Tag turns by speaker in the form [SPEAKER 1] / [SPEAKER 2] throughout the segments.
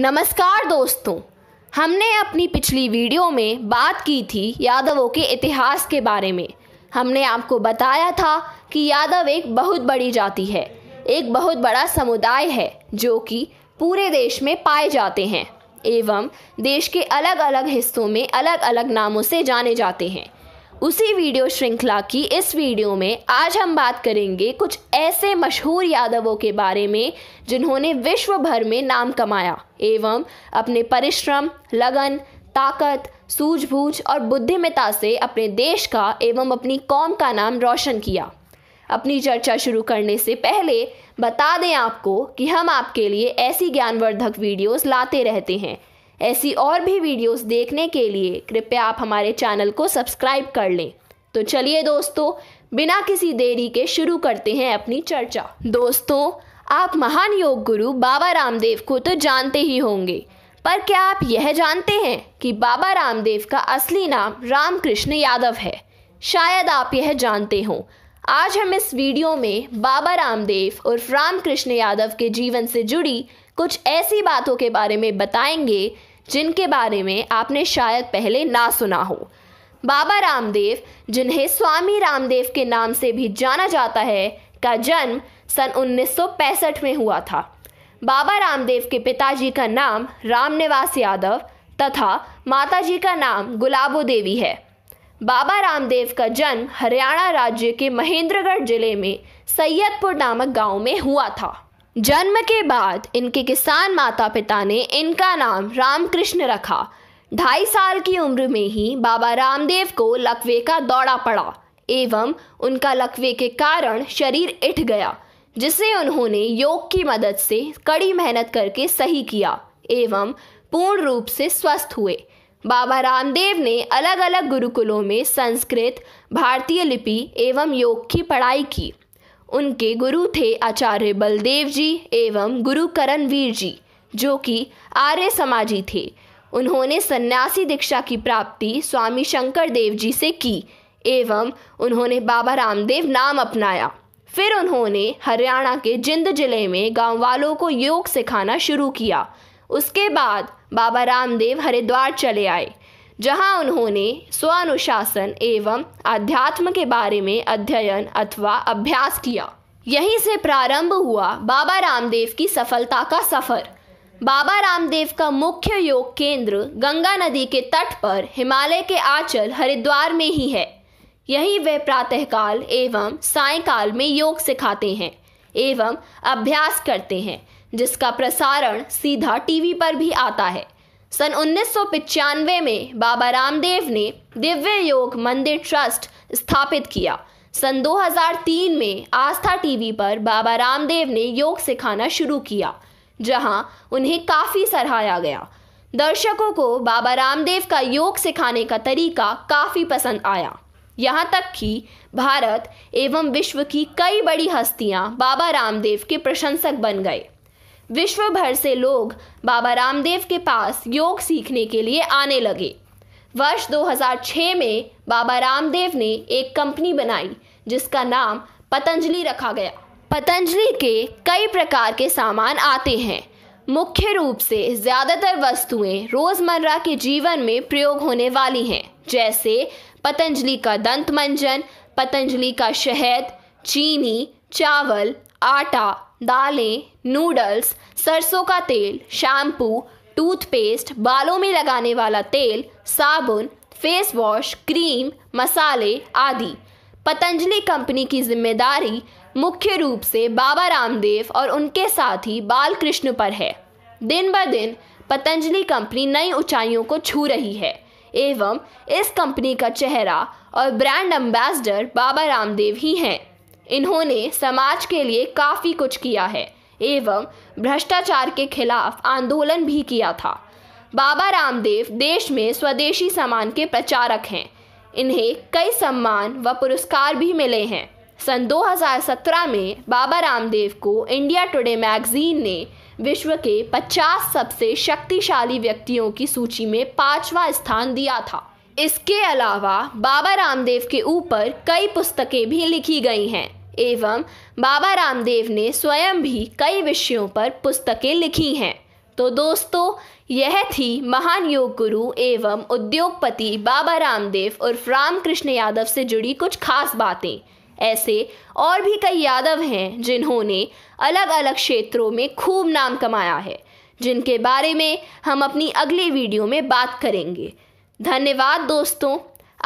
[SPEAKER 1] नमस्कार दोस्तों हमने अपनी पिछली वीडियो में बात की थी यादवों के इतिहास के बारे में हमने आपको बताया था कि यादव एक बहुत बड़ी जाति है एक बहुत बड़ा समुदाय है जो कि पूरे देश में पाए जाते हैं एवं देश के अलग अलग हिस्सों में अलग अलग नामों से जाने जाते हैं उसी वीडियो श्रृंखला की इस वीडियो में आज हम बात करेंगे कुछ ऐसे मशहूर यादवों के बारे में जिन्होंने विश्व भर में नाम कमाया एवं अपने परिश्रम लगन ताकत सूझबूझ और बुद्धिमता से अपने देश का एवं अपनी कौम का नाम रोशन किया अपनी चर्चा शुरू करने से पहले बता दें आपको कि हम आपके लिए ऐसी ज्ञानवर्धक वीडियोस लाते रहते हैं ऐसी और भी वीडियोस देखने के लिए कृपया आप हमारे चैनल को सब्सक्राइब कर लें तो चलिए दोस्तों बिना किसी देरी के शुरू करते हैं अपनी चर्चा दोस्तों आप महान योग गुरु बाबा रामदेव को तो जानते ही होंगे पर क्या आप यह जानते हैं कि बाबा रामदेव का असली नाम रामकृष्ण यादव है शायद आप यह जानते हों आज हम इस वीडियो में बाबा रामदेव और रामकृष्ण यादव के जीवन से जुड़ी कुछ ऐसी बातों के बारे में बताएंगे जिनके बारे में आपने शायद पहले ना सुना हो बाबा रामदेव जिन्हें स्वामी रामदेव के नाम से भी जाना जाता है का जन्म सन 1965 में हुआ था बाबा रामदेव के पिताजी का नाम रामनिवास यादव तथा माताजी का नाम गुलाबो देवी है बाबा रामदेव का जन्म हरियाणा राज्य के महेंद्रगढ़ जिले में सैयदपुर नामक गांव में हुआ था जन्म के बाद इनके किसान माता पिता ने इनका नाम रामकृष्ण रखा ढाई साल की उम्र में ही बाबा रामदेव को लकवे का दौड़ा पड़ा एवं उनका लकवे के कारण शरीर इठ गया जिसे उन्होंने योग की मदद से कड़ी मेहनत करके सही किया एवं पूर्ण रूप से स्वस्थ हुए बाबा रामदेव ने अलग अलग गुरुकुलों में संस्कृत भारतीय लिपि एवं योग की पढ़ाई की उनके गुरु थे आचार्य बलदेव जी एवं गुरु करणवीर जी जो कि आर्य समाजी थे उन्होंने सन्यासी दीक्षा की प्राप्ति स्वामी शंकर देव जी से की एवं उन्होंने बाबा रामदेव नाम अपनाया फिर उन्होंने हरियाणा के जिंद जिले में गाँव वालों को योग सिखाना शुरू किया उसके बाद बाबा रामदेव हरिद्वार चले आए जहां उन्होंने स्व अनुशासन एवं अध्यात्म के बारे में अध्ययन अथवा अभ्यास किया यहीं से प्रारंभ हुआ बाबा रामदेव की सफलता का सफर बाबा रामदेव का मुख्य योग केंद्र गंगा नदी के तट पर हिमालय के आंचल हरिद्वार में ही है यही वे प्रातःकाल एवं सायकाल में योग सिखाते हैं एवं अभ्यास करते हैं जिसका प्रसारण सीधा टीवी पर भी आता है सन उन्नीस में बाबा रामदेव ने दिव्य योग मंदिर ट्रस्ट स्थापित किया सन 2003 में आस्था टीवी पर बाबा रामदेव ने योग सिखाना शुरू किया जहां उन्हें काफ़ी सराहाया गया दर्शकों को बाबा रामदेव का योग सिखाने का तरीका काफ़ी पसंद आया यहाँ तक कि भारत एवं विश्व की कई बड़ी हस्तियाँ बाबा रामदेव के प्रशंसक बन गए विश्व भर से लोग बाबा रामदेव के पास योग सीखने के लिए आने लगे वर्ष 2006 में बाबा रामदेव ने एक कंपनी बनाई जिसका नाम पतंजलि रखा गया पतंजलि के कई प्रकार के सामान आते हैं मुख्य रूप से ज़्यादातर वस्तुएं रोज़मर्रा के जीवन में प्रयोग होने वाली हैं जैसे पतंजलि का दंत मंजन पतंजलि का शहद चीनी चावल आटा दालें नूडल्स सरसों का तेल शैम्पू टूथपेस्ट बालों में लगाने वाला तेल साबुन फेस वॉश क्रीम मसाले आदि पतंजलि कंपनी की जिम्मेदारी मुख्य रूप से बाबा रामदेव और उनके साथी बालकृष्ण पर है दिन ब दिन पतंजलि कंपनी नई ऊंचाइयों को छू रही है एवं इस कंपनी का चेहरा और ब्रांड एम्बेसडर बाबा रामदेव ही हैं इन्होंने समाज के लिए काफ़ी कुछ किया है एवं भ्रष्टाचार के खिलाफ आंदोलन भी किया था बाबा रामदेव देश में स्वदेशी सामान के प्रचारक हैं इन्हें कई सम्मान व पुरस्कार भी मिले हैं सन 2017 में बाबा रामदेव को इंडिया टुडे मैगजीन ने विश्व के 50 सबसे शक्तिशाली व्यक्तियों की सूची में पांचवा स्थान दिया था इसके अलावा बाबा रामदेव के ऊपर कई पुस्तकें भी लिखी गई हैं एवं बाबा रामदेव ने स्वयं भी कई विषयों पर पुस्तकें लिखी हैं तो दोस्तों यह थी महान योग गुरु एवं उद्योगपति बाबा रामदेव उर्फ रामकृष्ण यादव से जुड़ी कुछ खास बातें ऐसे और भी कई यादव हैं जिन्होंने अलग अलग क्षेत्रों में खूब नाम कमाया है जिनके बारे में हम अपनी अगली वीडियो में बात करेंगे धन्यवाद दोस्तों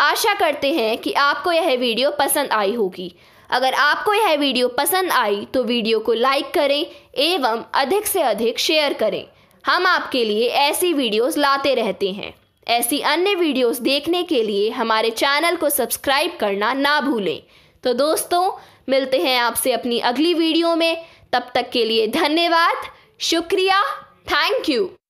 [SPEAKER 1] आशा करते हैं कि आपको यह वीडियो पसंद आई होगी अगर आपको यह वीडियो पसंद आई तो वीडियो को लाइक करें एवं अधिक से अधिक शेयर करें हम आपके लिए ऐसी वीडियोस लाते रहते हैं ऐसी अन्य वीडियोस देखने के लिए हमारे चैनल को सब्सक्राइब करना ना भूलें तो दोस्तों मिलते हैं आपसे अपनी अगली वीडियो में तब तक के लिए धन्यवाद शुक्रिया थैंक यू